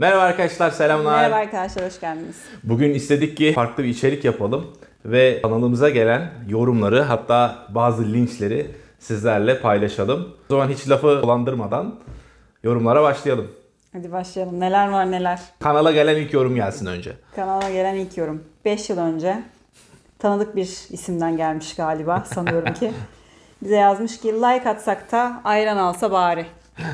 Merhaba arkadaşlar, selamlar. Merhaba arkadaşlar, hoş geldiniz. Bugün istedik ki farklı bir içerik yapalım ve kanalımıza gelen yorumları hatta bazı linçleri sizlerle paylaşalım. O zaman hiç lafı dolandırmadan yorumlara başlayalım. Hadi başlayalım. Neler var neler. Kanala gelen ilk yorum gelsin önce. Kanala gelen ilk yorum. 5 yıl önce tanıdık bir isimden gelmiş galiba sanıyorum ki. Bize yazmış ki like atsak da ayran alsa bari.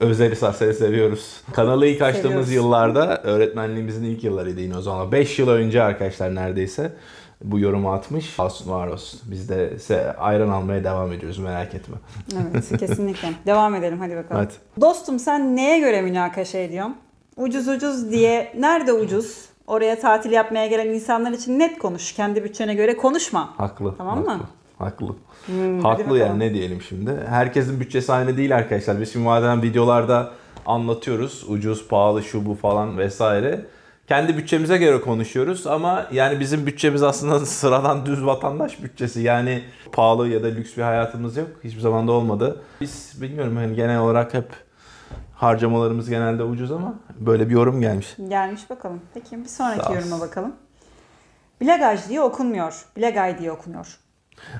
Özleriz Asler'i seviyoruz. Kanalı ilk açtığımız seviyoruz. yıllarda öğretmenliğimizin ilk yıllarıydı yine o zaman. 5 yıl önce arkadaşlar neredeyse bu yorumu atmış. Olsun var olsun. Biz de ayran almaya devam ediyoruz merak etme. Evet kesinlikle. devam edelim hadi bakalım. Hadi. Dostum sen neye göre münakaşa ediyorsun? Ucuz ucuz diye nerede ucuz? Oraya tatil yapmaya gelen insanlar için net konuş. Kendi bütçene göre konuşma. Haklı. Tamam haklı. mı? Haklı. Hmm, Haklı yani ne diyelim şimdi. Herkesin bütçesi aynı değil arkadaşlar. Biz şimdi madem videolarda anlatıyoruz. Ucuz, pahalı, şu bu falan vesaire. Kendi bütçemize göre konuşuyoruz ama yani bizim bütçemiz aslında sıradan düz vatandaş bütçesi. Yani pahalı ya da lüks bir hayatımız yok. Hiçbir zaman da olmadı. Biz bilmiyorum hani genel olarak hep harcamalarımız genelde ucuz ama böyle bir yorum gelmiş. Gelmiş bakalım. Peki bir sonraki yoruma bakalım. Bilagaj diye okunmuyor. Bilagay diye okunuyor.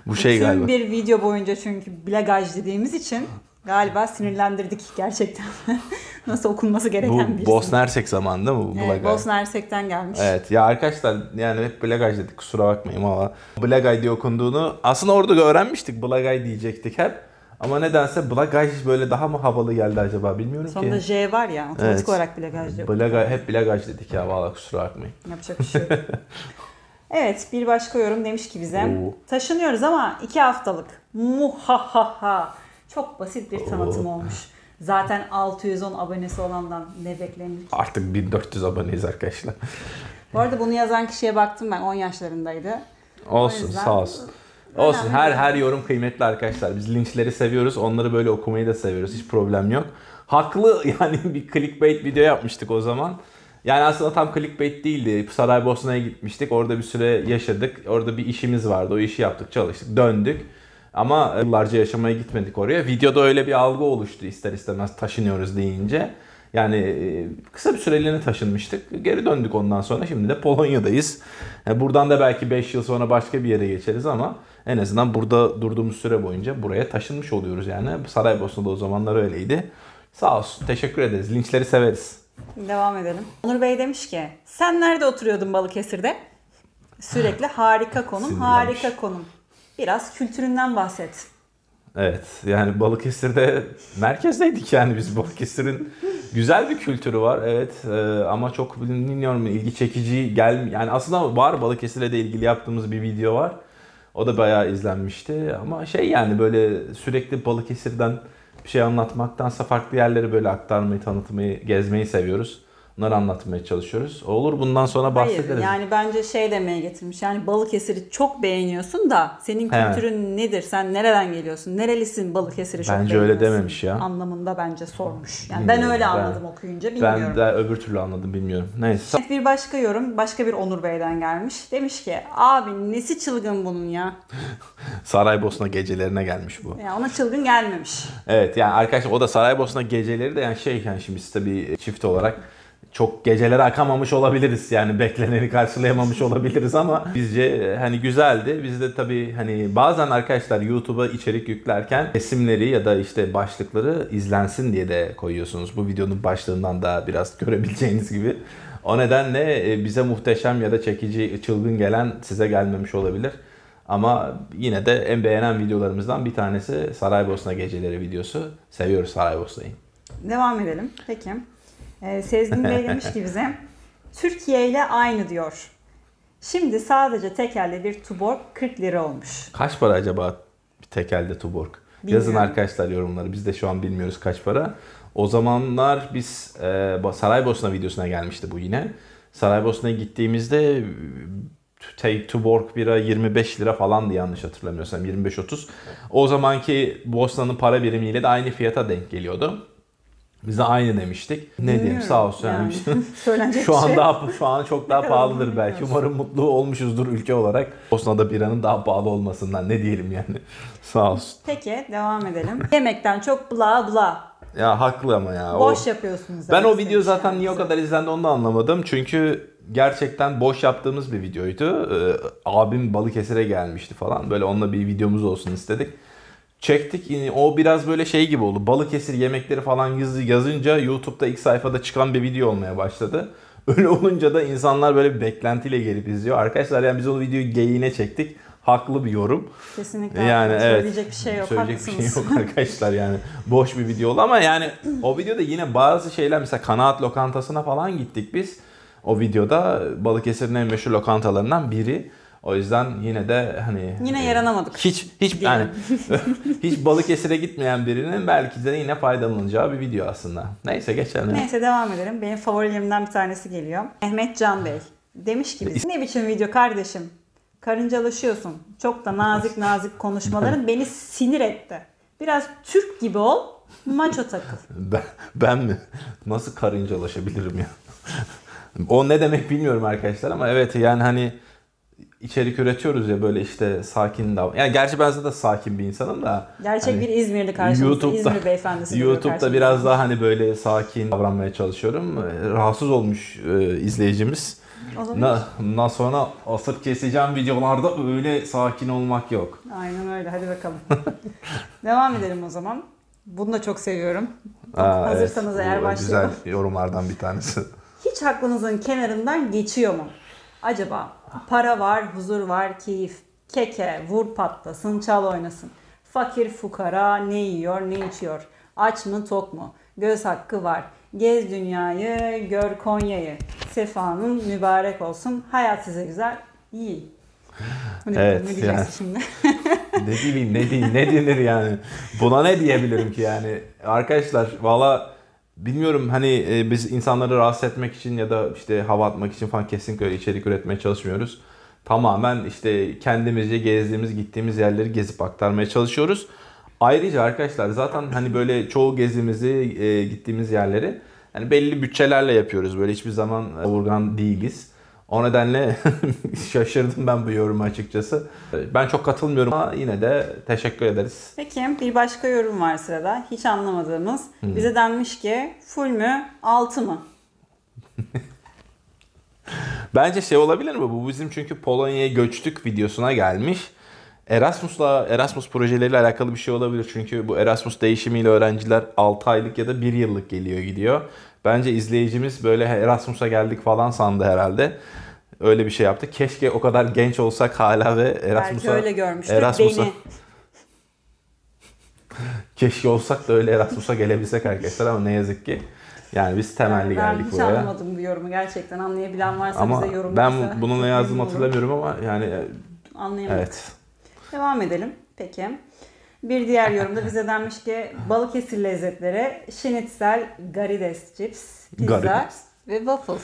Bu şey Bütün galiba. bir video boyunca çünkü blagaj dediğimiz için galiba sinirlendirdik gerçekten. Nasıl okunması gereken bir Bu Bosna Hersek zamanında mı bu evet, blagaj? Bosna Hersek'ten gelmiş. Evet ya arkadaşlar yani hep blagaj dedik kusura bakmayın ama blagaj diye okunduğunu aslında orada öğrenmiştik blagaj diyecektik hep. Ama nedense Blagaj böyle daha mı havalı geldi acaba bilmiyorum Sonunda ki. Sonunda J var ya otomatik evet. olarak Blagaj diyor. Blagaj, hep Blagaj dedik ya valla kusura bakmayın. Yapacak bir şey yok. Evet bir başka yorum demiş ki bize. Oo. Taşınıyoruz ama iki haftalık. Muhahaha. Çok basit bir tanıtım Oo. olmuş. Zaten 610 abonesi olandan ne beklenir ki? Artık 1400 aboneyiz arkadaşlar. Bu arada bunu yazan kişiye baktım ben 10 yaşlarındaydı. Olsun yüzden... sağ olsun. Olsun her her yorum kıymetli arkadaşlar. Biz linçleri seviyoruz. Onları böyle okumayı da seviyoruz. Hiç problem yok. Haklı yani bir clickbait video yapmıştık o zaman. Yani aslında tam clickbait değildi. Saraybosna'ya gitmiştik. Orada bir süre yaşadık. Orada bir işimiz vardı. O işi yaptık, çalıştık, döndük. Ama e, yıllarca yaşamaya gitmedik oraya. Videoda öyle bir algı oluştu ister istemez taşınıyoruz deyince. Yani e, kısa bir süreliğine taşınmıştık. Geri döndük ondan sonra. Şimdi de Polonya'dayız. E, buradan da belki 5 yıl sonra başka bir yere geçeriz ama en azından burada durduğumuz süre boyunca buraya taşınmış oluyoruz yani. Saraybosna'da o zamanlar öyleydi. Sağ olsun. Teşekkür ederiz. Linçleri severiz. Devam edelim. Onur Bey demiş ki sen nerede oturuyordun Balıkesir'de? Sürekli harika konum, harika konum. Biraz kültüründen bahset. Evet yani Balıkesir'de merkezdeydik yani biz Balıkesir'in güzel bir kültürü var evet e, ama çok bilmiyorum ilgi çekici gel yani aslında var Balıkesir'le de ilgili yaptığımız bir video var. O da bayağı izlenmişti ama şey yani böyle sürekli Balıkesir'den bir şey anlatmaktansa farklı yerleri böyle aktarmayı, tanıtmayı, gezmeyi seviyoruz. Bunları anlatmaya çalışıyoruz. Olur bundan sonra bahsederiz. Hayır, yani bence şey demeye getirmiş. Yani Balıkesir'i çok beğeniyorsun da senin kültürün evet. nedir? Sen nereden geliyorsun? Nerelisin Balıkesir'i çok Bence öyle dememiş ya. Anlamında bence sormuş. Yani bilmiyorum, ben öyle ben, anladım okuyunca bilmiyorum. Ben de öbür türlü anladım bilmiyorum. Neyse. Evet, bir başka yorum başka bir Onur Bey'den gelmiş. Demiş ki abi nesi çılgın bunun ya? Saraybosna gecelerine gelmiş bu. Ya ona çılgın gelmemiş. evet yani arkadaşlar o da Saraybosna geceleri de yani şey yani şimdi biz tabii çift olarak çok gecelere akamamış olabiliriz. Yani bekleneni karşılayamamış olabiliriz ama bizce e, hani güzeldi. Biz de tabii hani bazen arkadaşlar YouTube'a içerik yüklerken resimleri ya da işte başlıkları izlensin diye de koyuyorsunuz. Bu videonun başlığından da biraz görebileceğiniz gibi. O nedenle e, bize muhteşem ya da çekici, çılgın gelen size gelmemiş olabilir. Ama yine de en beğenen videolarımızdan bir tanesi Saraybosna Geceleri videosu. Seviyoruz Saraybosna'yı. Devam edelim. Peki. Ee, Sezgin Bey demiş ki bize Türkiye ile aynı diyor. Şimdi sadece tekelde bir Tuborg 40 lira olmuş. Kaç para acaba bir tekelde Tuborg? Bilmiyorum. Yazın arkadaşlar yorumları. Biz de şu an bilmiyoruz kaç para. O zamanlar biz e, Saraybosna videosuna gelmişti bu yine. Saraybosna'ya gittiğimizde şey, Tuborg bira 25 lira falandı yanlış hatırlamıyorsam 25-30. O zamanki Bosna'nın para birimiyle de aynı fiyata denk geliyordu. Bize aynı demiştik. Ne diyeyim hmm, sağ olsun. Yani. Söylenecek şu an şey. daha şu an çok daha pahalıdır belki. Umarım mutlu olmuşuzdur ülke olarak. Bosna'da biranın daha pahalı olmasından ne diyelim yani. sağ olsun. Peki devam edelim. Yemekten çok bla bla. Ya haklı ama ya. Boş o... yapıyorsunuz. Ben o video zaten yani. niye o kadar izlendi onu da anlamadım. Çünkü gerçekten boş yaptığımız bir videoydu. Ee, abim Balıkesir'e gelmişti falan. Böyle onunla bir videomuz olsun istedik. Çektik o biraz böyle şey gibi oldu. Balıkesir yemekleri falan yazınca YouTube'da ilk sayfada çıkan bir video olmaya başladı. Öyle olunca da insanlar böyle bir beklentiyle gelip izliyor. Arkadaşlar yani biz o videoyu geyine çektik. Haklı bir yorum. Kesinlikle. Yani evet. Söyleyecek bir şey yok. Söyleyecek haklısınız. bir şey yok arkadaşlar yani. Boş bir video oldu ama yani o videoda yine bazı şeyler mesela kanaat lokantasına falan gittik biz. O videoda Balıkesir'in en meşhur lokantalarından biri. O yüzden yine de hani yine e, yaranamadık. Hiç hiç yani hiç balık esire gitmeyen birinin belki de yine faydalanacağı bir video aslında. Neyse geçelim. Neyse devam edelim. Benim favorilerimden bir tanesi geliyor. Mehmet Can Bey demiş ki ne biçim video kardeşim? Karıncalaşıyorsun. Çok da nazik nazik konuşmaların beni sinir etti. Biraz Türk gibi ol, maço takıl. Ben, ben mi? Nasıl karıncalaşabilirim ya? o ne demek bilmiyorum arkadaşlar ama evet yani hani içerik üretiyoruz ya böyle işte sakin davran. Yani gerçi ben zaten sakin bir insanım da. Gerçek hani bir İzmirli karşımızda. YouTube'da, İzmir beyefendisi. YouTube'da biraz daha hani böyle sakin davranmaya çalışıyorum. Ee, rahatsız olmuş e, izleyicimiz. Na, bundan sonra asır keseceğim videolarda öyle sakin olmak yok. Aynen öyle. Hadi bakalım. Devam edelim o zaman. Bunu da çok seviyorum. Aa, Hazırsanız evet. eğer başlayalım. Güzel yorumlardan bir tanesi. Hiç aklınızın kenarından geçiyor mu? Acaba Para var, huzur var, keyif. Keke, vur patlasın, çal oynasın. Fakir fukara ne yiyor, ne içiyor? Aç mı, tok mu? Göz hakkı var. Gez dünyayı, gör Konya'yı. Sefanın mübarek olsun. Hayat size güzel, iyi. evet, ne yani. şimdi? ne diyeyim, ne diyeyim, ne denir yani? Buna ne diyebilirim ki yani? Arkadaşlar valla bilmiyorum hani e, biz insanları rahatsız etmek için ya da işte hava atmak için falan kesinlikle öyle içerik üretmeye çalışmıyoruz. Tamamen işte kendimizce gezdiğimiz, gittiğimiz yerleri gezip aktarmaya çalışıyoruz. Ayrıca arkadaşlar zaten hani böyle çoğu gezimizi, e, gittiğimiz yerleri yani belli bütçelerle yapıyoruz. Böyle hiçbir zaman avurgan e, değiliz. O nedenle şaşırdım ben bu yoruma açıkçası. Ben çok katılmıyorum ama yine de teşekkür ederiz. Peki bir başka yorum var sırada. Hiç anlamadığımız. Hmm. Bize denmiş ki full mü altı mı? Bence şey olabilir mi? Bu bizim çünkü Polonya'ya göçtük videosuna gelmiş. Erasmus'la Erasmus projeleriyle alakalı bir şey olabilir. Çünkü bu Erasmus değişimiyle öğrenciler 6 aylık ya da 1 yıllık geliyor gidiyor. Bence izleyicimiz böyle Erasmus'a geldik falan sandı herhalde. Öyle bir şey yaptı. Keşke o kadar genç olsak hala ve Erasmus'a... Belki öyle görmüştür Erasmus'a, beni. Keşke olsak da öyle Erasmus'a gelebilsek arkadaşlar ama ne yazık ki. Yani biz temelli yani ben geldik hiç buraya. Ben anlamadım bu yorumu gerçekten. Anlayabilen varsa ama bize yorum Ben bunu ne yazdım hatırlamıyorum ama yani... Anlayamadım. Evet. Devam edelim. Peki. Bir diğer yorumda bize denmiş ki Balıkesir lezzetlere şinitsel, garides cips, pizza garides. ve waffle.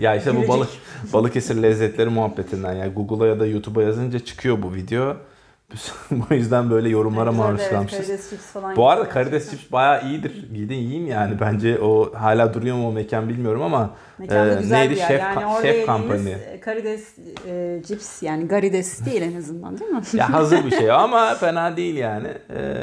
ya işte Gülecek. bu balık Balıkesir lezzetleri muhabbetinden ya yani Google'a ya da YouTube'a yazınca çıkıyor bu video. Bu yüzden böyle yorumlara yani maruz kalmışız. Evet, Bu arada karides cips bayağı iyidir. Gidin yiyeyim yani. Bence o hala duruyor mu o mekan bilmiyorum ama e, neydi? Şef, yani şef kampanya. E, karides e, cips yani garides değil en azından değil mi? ya hazır bir şey ama fena değil yani. E,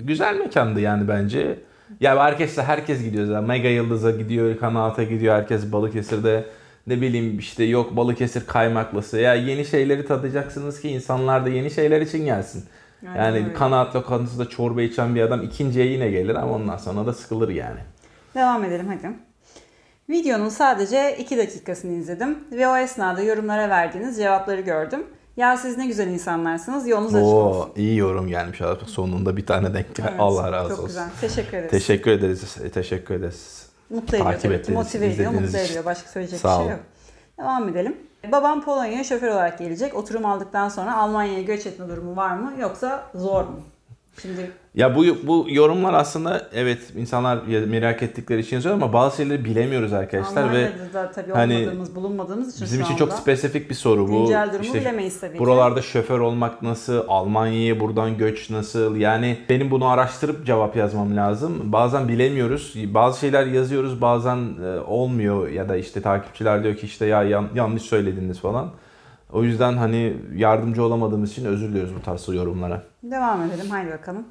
güzel mekandı yani bence. Ya herkes herkes gidiyor zaten. Mega Yıldız'a gidiyor, Kanat'a gidiyor. Herkes Balıkesir'de ne bileyim işte yok Balıkesir kaymaklısı ya yeni şeyleri tadacaksınız ki insanlar da yeni şeyler için gelsin. Yani, yani öyle. kanaat lokantasında çorba içen bir adam ikinciye yine gelir ama ondan sonra da sıkılır yani. Devam edelim hadi. Videonun sadece 2 dakikasını izledim ve o esnada yorumlara verdiğiniz cevapları gördüm. Ya siz ne güzel insanlarsınız. Yolunuz açık olsun. İyi yorum gelmiş. Sonunda bir tane denk geldi. Evet, Allah razı çok olsun. Çok güzel. Teşekkür ederiz. Teşekkür ederiz. Teşekkür ederiz mutlu ediyor. Takip ettiniz, Motive ediyor, mutlu ediyor. Başka söyleyecek Sağ bir şey yok. Devam edelim. Babam Polonya'ya şoför olarak gelecek. Oturum aldıktan sonra Almanya'ya göç etme durumu var mı yoksa zor mu? Şimdi ya bu bu yorumlar aslında evet insanlar merak ettikleri için yazıyor ama bazı şeyleri bilemiyoruz arkadaşlar ve da tabii hani bulunmadığımız için bizim için çok spesifik bir soru bu. Güncel durumu işte, bilemeyiz tabii. Buralarda ki. şoför olmak nasıl? Almanya'ya buradan göç nasıl? Yani benim bunu araştırıp cevap yazmam lazım. Bazen bilemiyoruz. Bazı şeyler yazıyoruz, bazen e, olmuyor ya da işte takipçiler diyor ki işte ya yanlış söylediniz falan. O yüzden hani yardımcı olamadığımız için özür diliyoruz bu tarz yorumlara. Devam edelim haydi bakalım.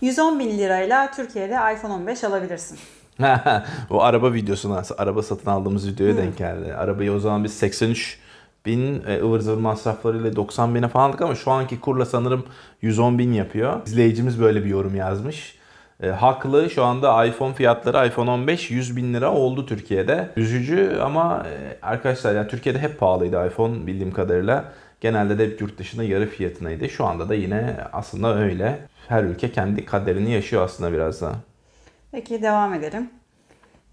110 bin lirayla Türkiye'de iPhone 15 alabilirsin. o araba videosuna, araba satın aldığımız videoya denk geldi. Arabayı o zaman biz 83 bin e, ıvır zıvır masraflarıyla 90 bine falan aldık ama şu anki kurla sanırım 110 bin yapıyor. İzleyicimiz böyle bir yorum yazmış. E, haklı şu anda iPhone fiyatları iPhone 15 100 bin lira oldu Türkiye'de. Üzücü ama e, arkadaşlar yani Türkiye'de hep pahalıydı iPhone bildiğim kadarıyla. Genelde de hep yurt dışında yarı fiyatınaydı. Şu anda da yine aslında öyle. Her ülke kendi kaderini yaşıyor aslında biraz daha. Peki devam edelim.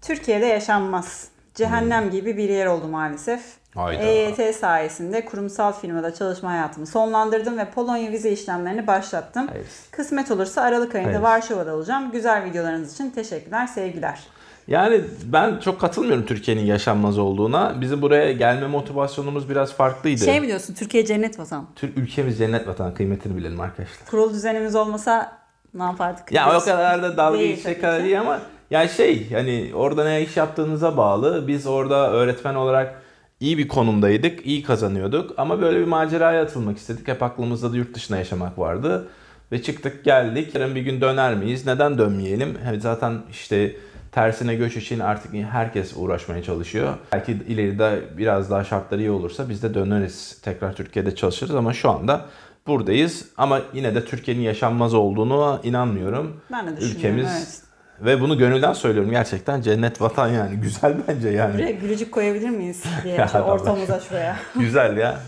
Türkiye'de yaşanmaz cehennem hmm. gibi bir yer oldu maalesef. Hayda. EYT e sayesinde kurumsal firmada çalışma hayatımı sonlandırdım ve Polonya vize işlemlerini başlattım. Hayır. Kısmet olursa Aralık ayında Hayır. Varşova'da olacağım. Güzel videolarınız için teşekkürler, sevgiler. Yani ben çok katılmıyorum Türkiye'nin yaşanmaz olduğuna. Bizim buraya gelme motivasyonumuz biraz farklıydı. Şey mi diyorsun Türkiye cennet vatan? Türk ülkemiz cennet vatan kıymetini bilelim arkadaşlar. Kurul düzenimiz olmasa ne yapardık? Ya o kadar da dalga geçecek kadar iyi ama yani şey hani orada ne iş yaptığınıza bağlı. Biz orada öğretmen olarak iyi bir konumdaydık, iyi kazanıyorduk. Ama böyle bir maceraya atılmak istedik. Hep aklımızda da yurt dışına yaşamak vardı. Ve çıktık geldik. Yarın bir gün döner miyiz? Neden dönmeyelim? Hani zaten işte tersine göç için artık herkes uğraşmaya çalışıyor. Belki ileride biraz daha şartları iyi olursa biz de döneriz. Tekrar Türkiye'de çalışırız ama şu anda buradayız. Ama yine de Türkiye'nin yaşanmaz olduğunu inanmıyorum. Ben de düşünüyorum. Ülkemiz evet ve bunu gönülden söylüyorum gerçekten cennet vatan yani güzel bence yani. Buraya gülücük koyabilir miyiz diye ortamıza şuraya. güzel ya.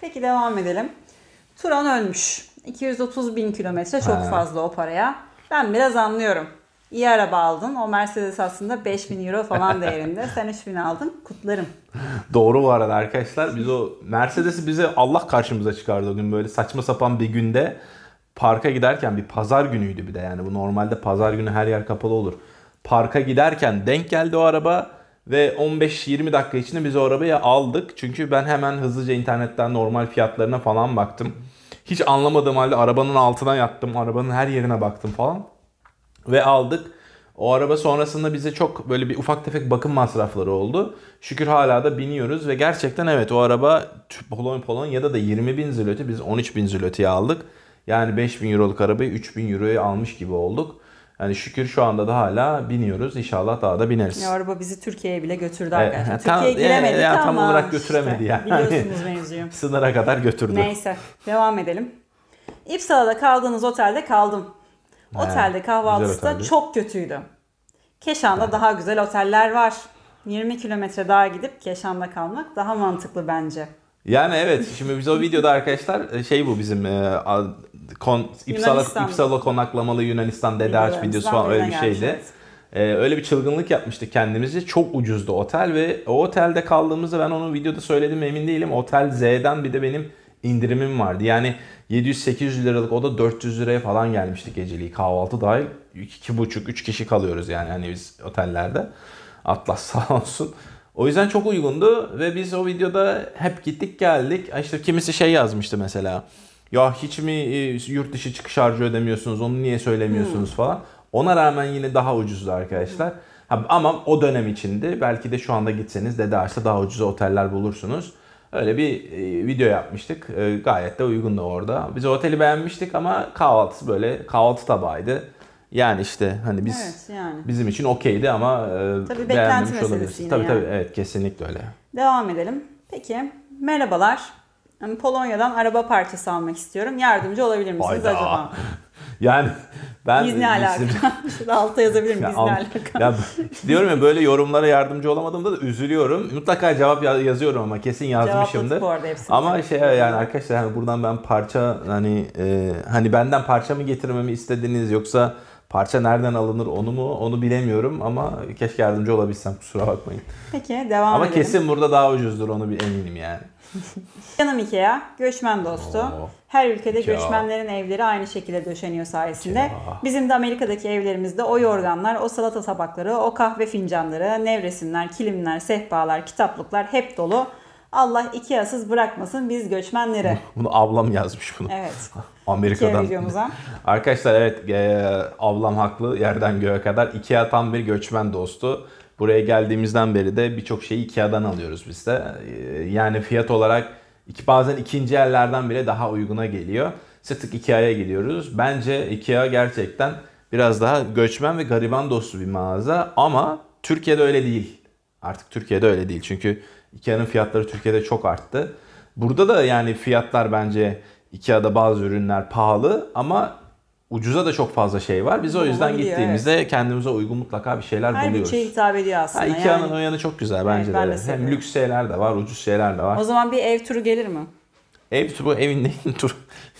Peki devam edelim. Turan ölmüş. 230 bin kilometre çok ha. fazla o paraya. Ben biraz anlıyorum. İyi araba aldın. O Mercedes aslında 5000 euro falan değerinde. Sen 3000 aldın. Kutlarım. Doğru bu arada arkadaşlar. Biz o Mercedes'i bize Allah karşımıza çıkardı o gün böyle saçma sapan bir günde parka giderken bir pazar günüydü bir de yani bu normalde pazar günü her yer kapalı olur. Parka giderken denk geldi o araba ve 15-20 dakika içinde biz o arabayı aldık. Çünkü ben hemen hızlıca internetten normal fiyatlarına falan baktım. Hiç anlamadığım halde arabanın altına yattım, arabanın her yerine baktım falan. Ve aldık. O araba sonrasında bize çok böyle bir ufak tefek bakım masrafları oldu. Şükür hala da biniyoruz ve gerçekten evet o araba Polonya Polonya'da da 20 bin zlötü biz 13 bin zlötüye aldık. Yani 5000 euroluk arabayı 3000 euroya almış gibi olduk. Yani şükür şu anda da hala biniyoruz. İnşallah daha da bineriz. Ya araba bizi Türkiye'ye bile götürdü arkadaşlar. E, tam, Türkiye'ye giremedik e, ya, tam ama. Tam olarak götüremedi işte, yani. Biliyorsunuz mevzuyu. Sınıra kadar götürdü. Neyse devam edelim. İpsala'da kaldığınız otelde kaldım. otelde kahvaltısı da çok kötüydü. Keşan'da He. daha güzel oteller var. 20 kilometre daha gidip Keşan'da kalmak daha mantıklı bence. Yani evet şimdi biz o videoda arkadaşlar e, şey bu bizim e, kon, İpsala, İpsala konaklamalı Yunanistan Dede Aç videosu falan öyle bir şeydi. Ee, öyle bir çılgınlık yapmıştık kendimizi. Çok ucuzdu otel ve o otelde kaldığımızda ben onun videoda söyledim emin değilim. Otel Z'den bir de benim indirimim vardı. Yani 700-800 liralık oda 400 liraya falan gelmişti geceliği kahvaltı dahil. 2,5-3 kişi kalıyoruz yani hani biz otellerde. Atlas sağ olsun. O yüzden çok uygundu ve biz o videoda hep gittik geldik. İşte kimisi şey yazmıştı mesela. Ya hiç mi e, yurt dışı çıkış harcı ödemiyorsunuz onu niye söylemiyorsunuz hmm. falan. Ona rağmen yine daha ucuzdu arkadaşlar. Hmm. Ha, ama o dönem içinde Belki de şu anda gitseniz Dede Ağaç'ta daha ucuz oteller bulursunuz. Öyle bir e, video yapmıştık. E, gayet de uygun da orada. Biz oteli beğenmiştik ama kahvaltısı böyle kahvaltı tabağıydı. Yani işte hani biz evet, yani. bizim için okeydi ama e, tabii beğenmemiş olabilirsiniz. Tabii yani. tabii evet kesinlikle öyle. Devam edelim. Peki merhabalar. Hani Polonya'dan araba parçası almak istiyorum. Yardımcı olabilir misiniz Hayda. acaba? yani ben biz ne alaka? Şurada alta yazabilirim biz ne alaka? Ya, işte diyorum ya böyle yorumlara yardımcı olamadığımda da üzülüyorum. Mutlaka cevap yazıyorum ama kesin yazmışımdır. Ama şey yani arkadaşlar yani buradan ben parça hani e, hani benden parça mı getirmemi istediniz yoksa parça nereden alınır onu mu onu bilemiyorum ama keşke yardımcı olabilsem kusura bakmayın. Peki devam ama edelim. Ama kesin burada daha ucuzdur onu bir eminim yani. Canım Ikea, göçmen dostu. Her ülkede Ikea. göçmenlerin evleri aynı şekilde döşeniyor sayesinde. Ikea. Bizim de Amerika'daki evlerimizde o yorganlar, o salata tabakları, o kahve fincanları, nevresimler, kilimler, sehpalar, kitaplıklar hep dolu. Allah Ikea'sız bırakmasın biz göçmenleri. Bunu ablam yazmış bunu. Evet. Amerika'dan. videomuza. Arkadaşlar evet e, ablam haklı yerden göğe kadar. Ikea tam bir göçmen dostu. Buraya geldiğimizden beri de birçok şeyi Ikea'dan alıyoruz biz de. Ee, yani fiyat olarak bazen ikinci yerlerden bile daha uyguna geliyor. Sıtık Ikea'ya gidiyoruz. Bence Ikea gerçekten biraz daha göçmen ve gariban dostu bir mağaza ama Türkiye'de öyle değil. Artık Türkiye'de öyle değil. Çünkü Ikea'nın fiyatları Türkiye'de çok arttı. Burada da yani fiyatlar bence Ikea'da bazı ürünler pahalı ama ucuza da çok fazla şey var. Biz o yüzden Olabiliyor, gittiğimizde evet. kendimize uygun mutlaka bir şeyler Her buluyoruz. Her şey hitap ediyor aslında. Ha, Ikea'nın yani. o yanı çok güzel bence evet, de. de Hem lüks şeyler de var, ucuz şeyler de var. O zaman bir ev turu gelir mi? Ev turu, evin neyin turu?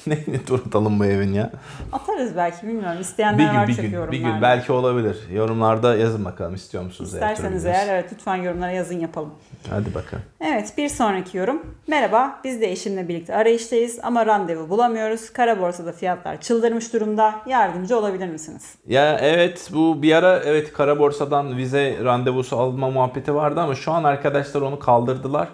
Ne Neyini tur atalım bu evin ya? Atarız belki bilmiyorum. İsteyenler bir gün, var bir gün, yorumlarda. Bir gün belki olabilir. Yorumlarda yazın bakalım istiyor musunuz? İsterseniz eğer, eğer evet lütfen yorumlara yazın yapalım. Hadi bakalım. Evet bir sonraki yorum. Merhaba biz de eşimle birlikte arayıştayız ama randevu bulamıyoruz. Kara borsada fiyatlar çıldırmış durumda. Yardımcı olabilir misiniz? Ya evet bu bir ara evet kara borsadan vize randevusu alma muhabbeti vardı ama şu an arkadaşlar onu kaldırdılar.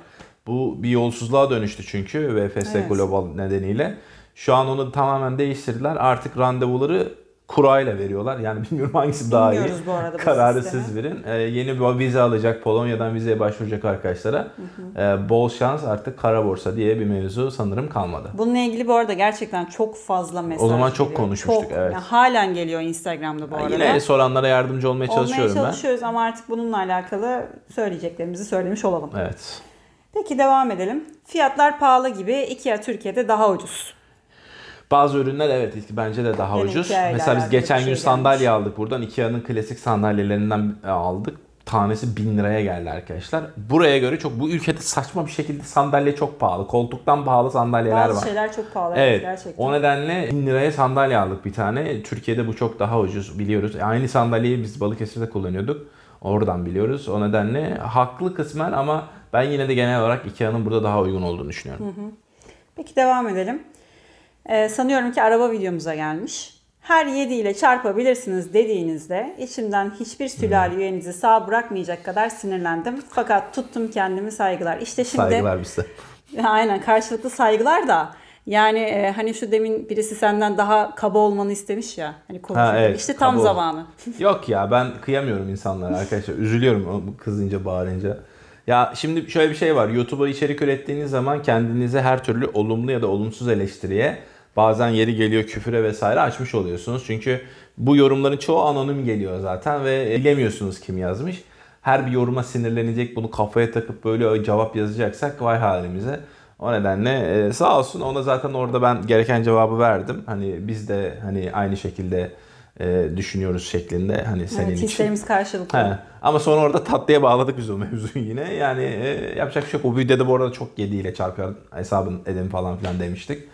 Bu bir yolsuzluğa dönüştü çünkü VFS evet. Global nedeniyle. Şu an onu tamamen değiştirdiler. Artık randevuları kurayla veriyorlar. Yani bilmiyorum hangisi daha iyi. Bu arada Kararı bu siz verin. Ee, yeni bir vize alacak Polonya'dan vizeye başvuracak arkadaşlara. Hı hı. Ee, bol şans artık kara borsa diye bir mevzu sanırım kalmadı. Bununla ilgili bu arada gerçekten çok fazla mesaj O zaman çok geliyor. konuşmuştuk çok, evet. Yani halen geliyor Instagram'da bu yani arada. Yine soranlara yardımcı olmaya çalışıyorum olmaya ben. çalışıyoruz ama artık bununla alakalı söyleyeceklerimizi söylemiş olalım. Evet. Peki devam edelim. Fiyatlar pahalı gibi IKEA Türkiye'de daha ucuz. Bazı ürünler evet bence de daha yani ucuz. Mesela biz geçen gün şey sandalye gelmiş. aldık buradan. Ikea'nın klasik sandalyelerinden e, aldık. Tanesi bin liraya geldi arkadaşlar. Buraya göre çok bu ülkede saçma bir şekilde sandalye çok pahalı. Koltuktan pahalı sandalyeler Bazı var. Bazı şeyler çok pahalı evet, gerçekten. O nedenle bin liraya sandalye aldık bir tane. Türkiye'de bu çok daha ucuz biliyoruz. E, aynı sandalyeyi biz Balıkesir'de kullanıyorduk. Oradan biliyoruz. O nedenle haklı kısmen ama ben yine de genel olarak Ikea'nın burada daha uygun olduğunu düşünüyorum. Hı hı. Peki devam edelim. Ee, sanıyorum ki araba videomuza gelmiş. Her 7 ile çarpabilirsiniz dediğinizde içimden hiçbir sülale hmm. üyenizi sağ bırakmayacak kadar sinirlendim. Fakat tuttum kendimi saygılar. İşte şimdi... Saygılar bize. Aynen karşılıklı saygılar da yani e, hani şu demin birisi senden daha kaba olmanı istemiş ya. Hani ha, evet, İşte tam zamanı. Yok ya ben kıyamıyorum insanlara arkadaşlar. Üzülüyorum kızınca bağırınca. Ya şimdi şöyle bir şey var. YouTube'a içerik ürettiğiniz zaman kendinizi her türlü olumlu ya da olumsuz eleştiriye Bazen yeri geliyor küfüre vesaire açmış oluyorsunuz. Çünkü bu yorumların çoğu anonim geliyor zaten ve bilemiyorsunuz kim yazmış. Her bir yoruma sinirlenecek, bunu kafaya takıp böyle cevap yazacaksak vay halimize. O nedenle e, sağ olsun ona zaten orada ben gereken cevabı verdim. Hani biz de hani aynı şekilde e, düşünüyoruz şeklinde hani senin evet, için. Hislerimiz karşılıklı. He. Ama sonra orada tatlıya bağladık biz o mevzuyu yine. Yani e, yapacak şey yok. O videoda bu arada çok 7 çarpıyor hesabın edin falan filan demiştik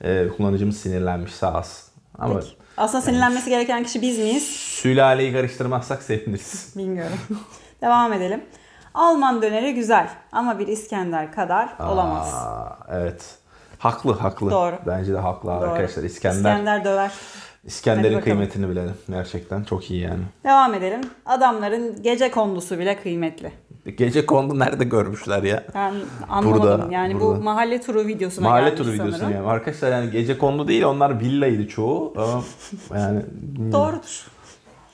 e, kullanıcımız sinirlenmiş sağ olsun. Ama Peki. Aslında sinirlenmesi yani, gereken kişi biz miyiz? Sülaleyi karıştırmazsak seviniriz. Bilmiyorum. Devam edelim. Alman döneri güzel ama bir İskender kadar Aa, olamaz. Evet. Haklı haklı. Doğru. Bence de haklı Doğru. arkadaşlar. İskender, İskender döver. İskender'in kıymetini bilelim. Gerçekten çok iyi yani. Devam edelim. Adamların gece kondusu bile kıymetli. Gece kondu nerede görmüşler ya? Ben anlamadım. Burada, yani burada. bu mahalle turu videosuna Mahalle turu videosuna sanırım. yani. Arkadaşlar yani gece kondu değil onlar villaydı çoğu. Ama yani hmm. Doğrudur.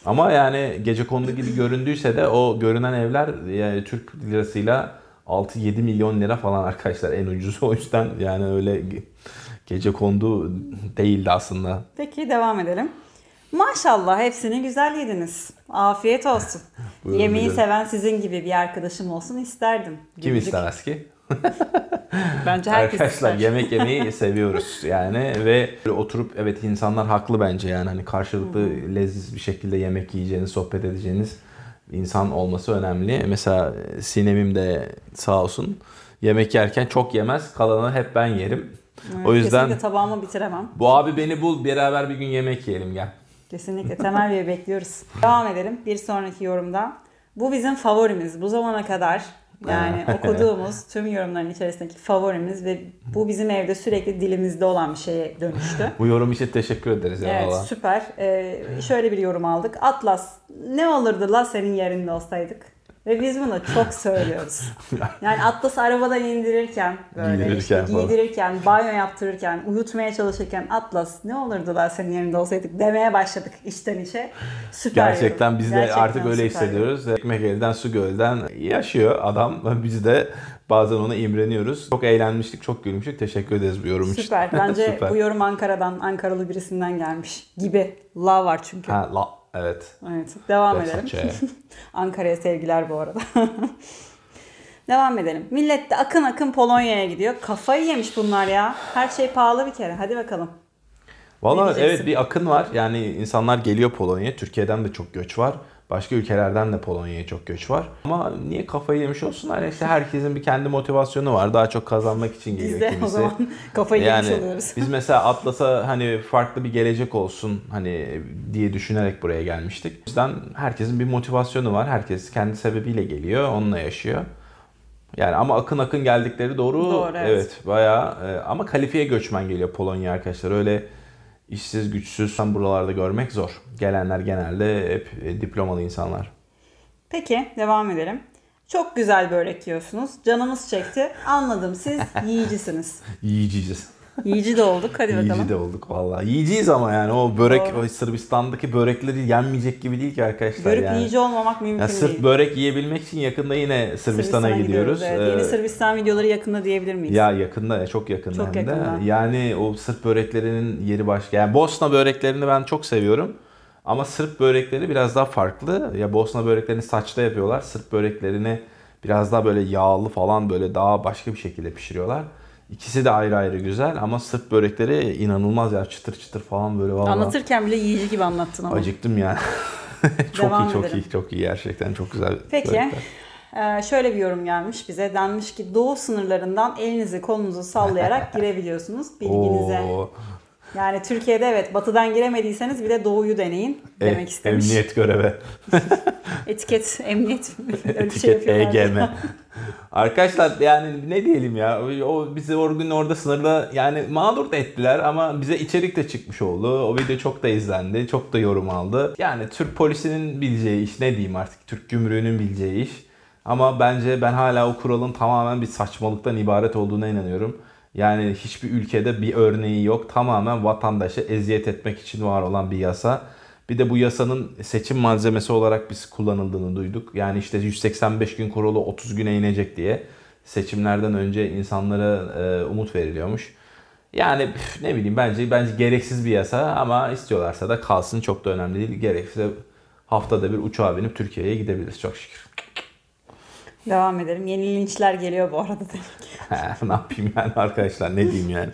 Ama yani gece kondu gibi göründüyse de o görünen evler yani Türk lirasıyla 6-7 milyon lira falan arkadaşlar en ucuzu. O yüzden yani öyle gece kondu değildi aslında. Peki devam edelim. Maşallah hepsini güzel yediniz. Afiyet olsun. Buyurun, Yemeği buyurun. seven sizin gibi bir arkadaşım olsun isterdim. Kim Gülücük. istemez ki? bence herkes Arkadaşlar ister. yemek yemeyi seviyoruz yani ve oturup evet insanlar haklı bence yani hani karşılıklı hmm. leziz bir şekilde yemek yiyeceğiniz, sohbet edeceğiniz insan olması önemli. E, mesela e, sinemim de sağ olsun yemek yerken çok yemez kalanı hep ben yerim. Evet, o yüzden tabağımı bitiremem. Bu abi beni bul beraber bir gün yemek yiyelim gel. Kesinlikle Temel bir bekliyoruz. Devam edelim bir sonraki yorumda. Bu bizim favorimiz. Bu zamana kadar yani okuduğumuz tüm yorumların içerisindeki favorimiz ve bu bizim evde sürekli dilimizde olan bir şeye dönüştü. bu yorum için teşekkür ederiz. Ya evet valla. süper. Ee, şöyle bir yorum aldık. Atlas ne olurdu la senin yerinde olsaydık? Ve biz bunu çok söylüyoruz. Yani Atlas arabadan indirirken, böyle giydirirken, işte, giydirirken banyo yaptırırken, uyutmaya çalışırken Atlas ne olurdu lan senin yerinde olsaydık demeye başladık içten içe. Süper. Gerçekten yorum. biz de Gerçekten artık öyle hissediyoruz. Yorum. Ekmek elden su gölden yaşıyor adam. Biz de bazen ona imreniyoruz. Çok eğlenmiştik, çok gülmüştük. Teşekkür ederiz bu yorum için. Süper. Bence Süper. bu yorum Ankara'dan, Ankaralı birisinden gelmiş gibi. La var çünkü. Ha, la. Evet. Evet. Devam Gerçekçe. edelim. Şey- Ankara'ya sevgiler bu arada. Devam edelim. Millet de akın akın Polonya'ya gidiyor. Kafayı yemiş bunlar ya. Her şey pahalı bir kere. Hadi bakalım. Vallahi evet bir akın var. Yani insanlar geliyor Polonya'ya. Türkiye'den de çok göç var. Başka ülkelerden de Polonya'ya çok göç var. Ama niye kafayı yemiş olsun? Hani işte herkesin bir kendi motivasyonu var. Daha çok kazanmak için geliyor biz de kimisi. o zaman kafayı yani yemiş oluyoruz. biz mesela Atlas'a hani farklı bir gelecek olsun hani diye düşünerek buraya gelmiştik. O yüzden herkesin bir motivasyonu var. Herkes kendi sebebiyle geliyor. Onunla yaşıyor. Yani ama akın akın geldikleri doğru. Doğru evet. evet bayağı e, ama kalifiye göçmen geliyor Polonya arkadaşlar. Öyle işsiz güçsüz sen buralarda görmek zor. Gelenler genelde hep e, diplomalı insanlar. Peki devam edelim. Çok güzel börek yiyorsunuz. Canımız çekti. Anladım siz yiyicisiniz. Yiyicisiz. Yiyici de olduk hadi bakalım. Yiyici de olduk vallahi Yiyiciyiz ama yani o börek o Sırbistan'daki börekleri yenmeyecek gibi değil ki arkadaşlar. Börek yani. yiyici olmamak mümkün yani sırf değil. börek yiyebilmek için yakında yine Sırbistan'a, Sırbistan'a gidiyoruz. gidiyoruz ee, Yeni Sırbistan videoları yakında diyebilir miyiz? Ya yakında çok yakında çok yakında. Yani o Sırp böreklerinin yeri başka. Yani Bosna böreklerini ben çok seviyorum. Ama Sırp börekleri biraz daha farklı. Ya Bosna böreklerini saçta yapıyorlar. Sırp böreklerini biraz daha böyle yağlı falan böyle daha başka bir şekilde pişiriyorlar. İkisi de ayrı ayrı güzel ama Sırp börekleri inanılmaz ya çıtır çıtır falan böyle vallahi. Anlatırken bile yiyici gibi anlattın ama. Acıktım yani. çok Devam iyi çok ederim. iyi çok iyi gerçekten çok güzel. Peki. Börekler. Ee, şöyle bir yorum gelmiş bize. Denmiş ki doğu sınırlarından elinizi kolunuzu sallayarak girebiliyorsunuz bilginize. Oo. Yani Türkiye'de evet batıdan giremediyseniz bir de doğuyu deneyin e, demek e, istemiş. Emniyet görevi. Etiket, emniyet. Şey Etiket, şey EGM. Arkadaşlar yani ne diyelim ya o bizi o gün orada sınırda yani mağdur da ettiler ama bize içerik de çıkmış oldu. O video çok da izlendi, çok da yorum aldı. Yani Türk polisinin bileceği iş ne diyeyim artık Türk gümrüğünün bileceği iş. Ama bence ben hala o kuralın tamamen bir saçmalıktan ibaret olduğuna inanıyorum. Yani hiçbir ülkede bir örneği yok. Tamamen vatandaşa eziyet etmek için var olan bir yasa. Bir de bu yasanın seçim malzemesi olarak biz kullanıldığını duyduk. Yani işte 185 gün kurulu 30 güne inecek diye seçimlerden önce insanlara e, umut veriliyormuş. Yani püf, ne bileyim bence bence gereksiz bir yasa ama istiyorlarsa da kalsın çok da önemli değil. Gerekirse haftada bir uçağa binip Türkiye'ye gidebiliriz çok şükür. Devam edelim. Yeni linçler geliyor bu arada demek. ne yapayım yani arkadaşlar ne diyeyim yani.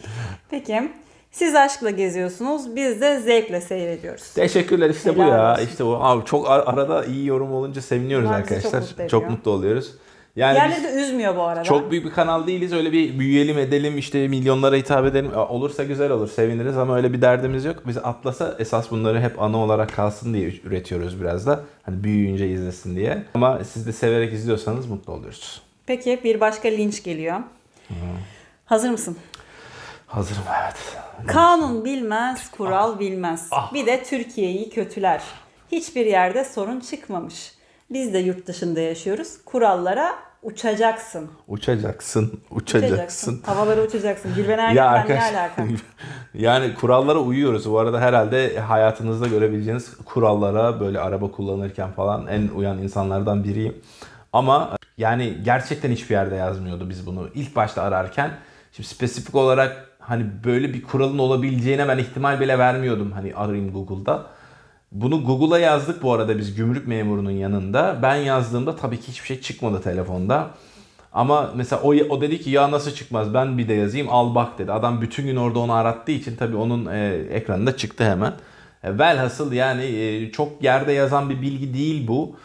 Peki. Siz aşkla geziyorsunuz. Biz de zevkle seyrediyoruz. Teşekkürler işte Helal bu ya. Olsun. İşte bu. Abi çok arada iyi yorum olunca seviniyoruz Bunlar arkadaşlar. Çok mutlu, çok mutlu oluyoruz. Yani Diğerleri de üzmüyor bu arada. Çok büyük bir kanal değiliz. Öyle bir büyüyelim edelim işte milyonlara hitap edelim. Olursa güzel olur seviniriz ama öyle bir derdimiz yok. Biz Atlas'a esas bunları hep ana olarak kalsın diye üretiyoruz biraz da. Hani büyüyünce izlesin diye. Ama siz de severek izliyorsanız mutlu oluruz. Peki bir başka linç geliyor. Hmm. Hazır mısın? Hazırım evet. Kanun bilmez, kural ah. bilmez. Ah. Bir de Türkiye'yi kötüler. Hiçbir yerde sorun çıkmamış. Biz de yurt dışında yaşıyoruz. Kurallara uçacaksın. Uçacaksın, uçacaksın. Havalara uçacaksın. Gülben Ergen'den ya arkadaş, ne alaka? yani kurallara uyuyoruz. Bu arada herhalde hayatınızda görebileceğiniz kurallara böyle araba kullanırken falan en uyan insanlardan biriyim. Ama yani gerçekten hiçbir yerde yazmıyordu biz bunu ilk başta ararken. Şimdi spesifik olarak hani böyle bir kuralın olabileceğine ben ihtimal bile vermiyordum hani arayayım Google'da. Bunu Google'a yazdık bu arada biz gümrük memurunun yanında. Ben yazdığımda tabii ki hiçbir şey çıkmadı telefonda. Ama mesela o, o dedi ki ya nasıl çıkmaz ben bir de yazayım al bak dedi. Adam bütün gün orada onu arattığı için tabii onun e, ekranında çıktı hemen. E, velhasıl yani e, çok yerde yazan bir bilgi değil bu.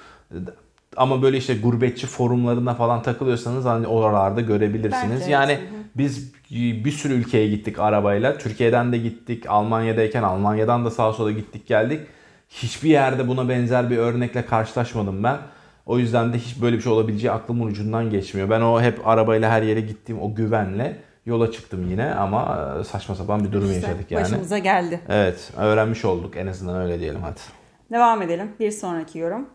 Ama böyle işte gurbetçi forumlarına falan takılıyorsanız hani oralarda görebilirsiniz. Bence, yani hı. biz bir sürü ülkeye gittik arabayla. Türkiye'den de gittik. Almanya'dayken Almanya'dan da sağa sola gittik geldik Hiçbir yerde buna benzer bir örnekle karşılaşmadım ben. O yüzden de hiç böyle bir şey olabileceği aklımın ucundan geçmiyor. Ben o hep arabayla her yere gittiğim o güvenle yola çıktım yine ama e, saçma sapan bir durum işte yaşadık yani. Başımıza geldi. Evet öğrenmiş olduk en azından öyle diyelim hadi. Devam edelim. Bir sonraki yorum.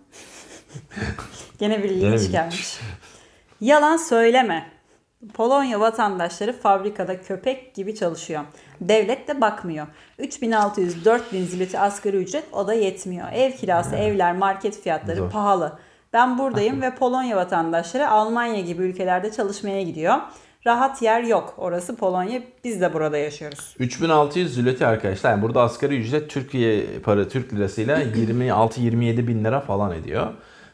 Gene bir linç gelmiş. Yalan söyleme. Polonya vatandaşları fabrikada köpek gibi çalışıyor. Devlet de bakmıyor. 3600-4000 zilüti asgari ücret o da yetmiyor. Ev kirası, evler, market fiyatları Zor. pahalı. Ben buradayım ve Polonya vatandaşları Almanya gibi ülkelerde çalışmaya gidiyor. Rahat yer yok. Orası Polonya. Biz de burada yaşıyoruz. 3600 zlöti arkadaşlar. Yani burada asgari ücret Türkiye para Türk lirasıyla 26-27 bin lira falan ediyor.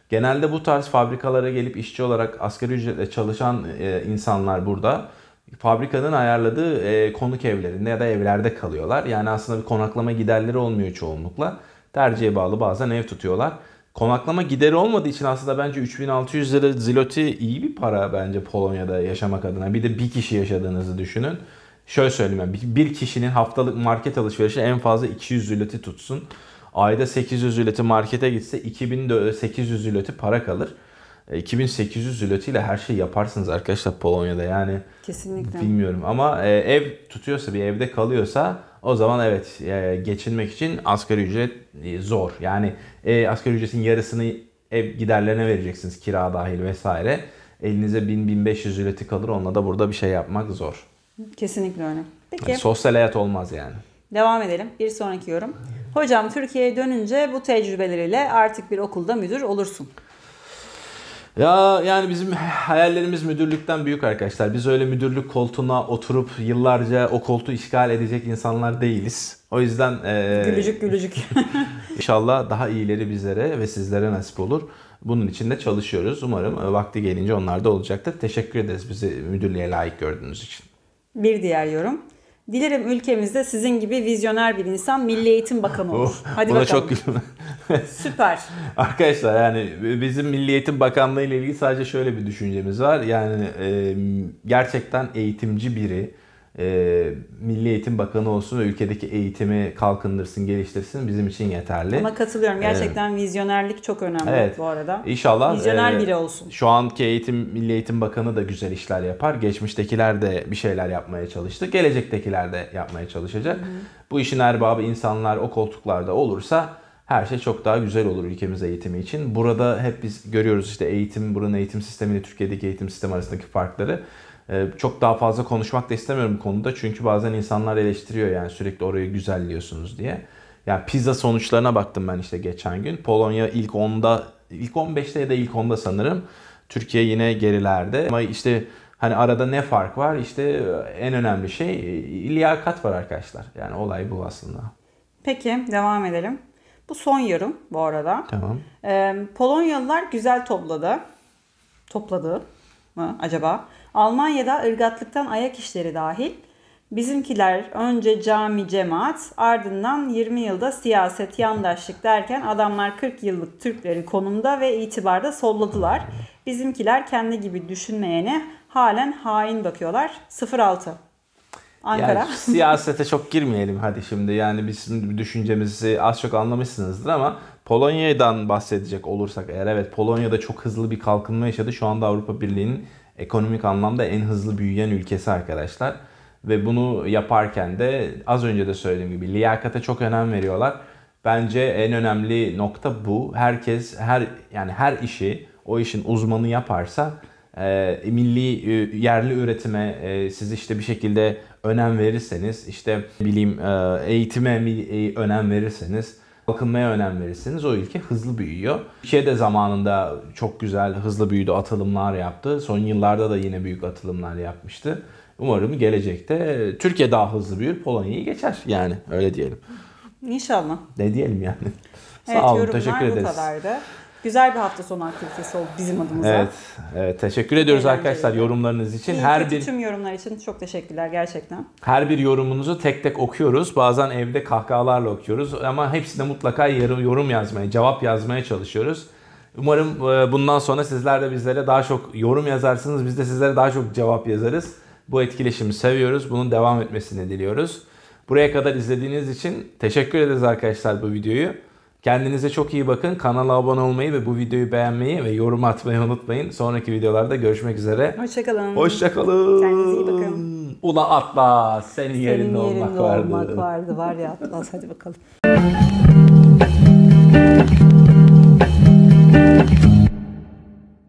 Genelde bu tarz fabrikalara gelip işçi olarak asgari ücretle çalışan e, insanlar burada fabrikanın ayarladığı e, konuk evlerinde ya da evlerde kalıyorlar. Yani aslında bir konaklama giderleri olmuyor çoğunlukla. Tercihe bağlı bazen ev tutuyorlar. Konaklama gideri olmadığı için aslında bence 3600 lira zloti iyi bir para bence Polonya'da yaşamak adına. Bir de bir kişi yaşadığınızı düşünün. Şöyle söyleyeyim ben bir kişinin haftalık market alışverişi en fazla 200 zloti tutsun. Ayda 800 zülötü markete gitse 2800 zülötü para kalır. 2800 e, zülötüyle her şeyi yaparsınız arkadaşlar Polonya'da yani. Kesinlikle. Bilmiyorum ama e, ev tutuyorsa bir evde kalıyorsa o zaman evet e, geçinmek için asgari ücret zor. Yani asgari ücretin yarısını ev giderlerine vereceksiniz kira dahil vesaire. Elinize 1000-1500 zületi kalır onunla da burada bir şey yapmak zor. Kesinlikle öyle. Peki. Yani sosyal hayat olmaz yani. Devam edelim. Bir sonraki yorum. Hocam Türkiye'ye dönünce bu tecrübeleriyle artık bir okulda müdür olursun. Ya yani bizim hayallerimiz müdürlükten büyük arkadaşlar. Biz öyle müdürlük koltuğuna oturup yıllarca o koltuğu işgal edecek insanlar değiliz. O yüzden... E, gülücük gülücük. inşallah daha iyileri bizlere ve sizlere nasip olur. Bunun için de çalışıyoruz. Umarım e, vakti gelince onlar da olacaktır. Teşekkür ederiz bizi müdürlüğe layık gördüğünüz için. Bir diğer yorum. Dilerim ülkemizde sizin gibi vizyoner bir insan Milli Eğitim Bakanı oh, olur. Oh, Hadi Buna bakalım. çok güldüm. Süper. Arkadaşlar yani bizim Milli Eğitim Bakanlığı ile ilgili sadece şöyle bir düşüncemiz var. Yani e, gerçekten eğitimci biri e, Milli Eğitim Bakanı olsun ve ülkedeki eğitimi kalkındırsın, geliştirsin bizim için yeterli. Ama katılıyorum. Ee, Gerçekten ee, vizyonerlik çok önemli evet, bu arada. İnşallah. Vizyoner e, biri olsun. Şu anki eğitim Milli Eğitim Bakanı da güzel işler yapar. Geçmiştekiler de bir şeyler yapmaya çalıştı. Gelecektekiler de yapmaya çalışacak. Hı hı. Bu işin erbabı insanlar o koltuklarda olursa her şey çok daha güzel olur ülkemiz eğitimi için. Burada hep biz görüyoruz işte eğitim, buranın eğitim sistemini, Türkiye'deki eğitim sistemi arasındaki farkları. Ee, çok daha fazla konuşmak da istemiyorum bu konuda çünkü bazen insanlar eleştiriyor yani sürekli orayı güzelliyorsunuz diye. Yani pizza sonuçlarına baktım ben işte geçen gün. Polonya ilk 10'da, ilk 15'te ya da ilk 10'da sanırım. Türkiye yine gerilerde. Ama işte hani arada ne fark var? İşte e, en önemli şey e, liyakat var arkadaşlar. Yani olay bu aslında. Peki devam edelim. Bu son yarım bu arada. Tamam. Ee, Polonyalılar güzel topladı. Topladı mı acaba? Almanya'da ırgatlıktan ayak işleri dahil Bizimkiler önce cami cemaat ardından 20 yılda siyaset yandaşlık derken adamlar 40 yıllık Türkleri konumda ve itibarda solladılar. Bizimkiler kendi gibi düşünmeyene halen hain bakıyorlar. 06. Ankara. Yani siyasete çok girmeyelim hadi şimdi. Yani bizim düşüncemizi az çok anlamışsınızdır ama Polonya'dan bahsedecek olursak eğer evet Polonya'da çok hızlı bir kalkınma yaşadı. Şu anda Avrupa Birliği'nin ekonomik anlamda en hızlı büyüyen ülkesi arkadaşlar. Ve bunu yaparken de az önce de söylediğim gibi liyakate çok önem veriyorlar. Bence en önemli nokta bu. Herkes her yani her işi o işin uzmanı yaparsa e, milli e, yerli üretime e, siz işte bir şekilde önem verirseniz işte bileyim e, eğitime e, önem verirseniz bakınmaya önem verirseniz o ülke hızlı büyüyor. Türkiye de zamanında çok güzel hızlı büyüdü, atılımlar yaptı. Son yıllarda da yine büyük atılımlar yapmıştı. Umarım gelecekte Türkiye daha hızlı büyür, Polonya'yı geçer yani öyle diyelim. İnşallah. Ne diyelim yani. Evet, Sağ olun, teşekkür ederiz. Bu kadardı. Güzel bir hafta sonu aktivitesi oldu bizim adımıza. Evet, evet teşekkür ediyoruz Eğlenceli. arkadaşlar yorumlarınız için. İyi, her bir tüm yorumlar için çok teşekkürler gerçekten. Her bir yorumunuzu tek tek okuyoruz. Bazen evde kahkahalarla okuyoruz ama hepsine mutlaka yorum yazmaya, cevap yazmaya çalışıyoruz. Umarım e, bundan sonra sizler de bizlere daha çok yorum yazarsınız. Biz de sizlere daha çok cevap yazarız. Bu etkileşimi seviyoruz. Bunun devam etmesini diliyoruz. Buraya kadar izlediğiniz için teşekkür ederiz arkadaşlar bu videoyu. Kendinize çok iyi bakın. Kanala abone olmayı ve bu videoyu beğenmeyi ve yorum atmayı unutmayın. Sonraki videolarda görüşmek üzere. Hoşçakalın. Hoşçakalın. Kendinize iyi bakın. Ula Atlas senin, senin yerinde, yerinde olmak vardı. Senin yerinde olmak vardı var ya Atlas hadi bakalım.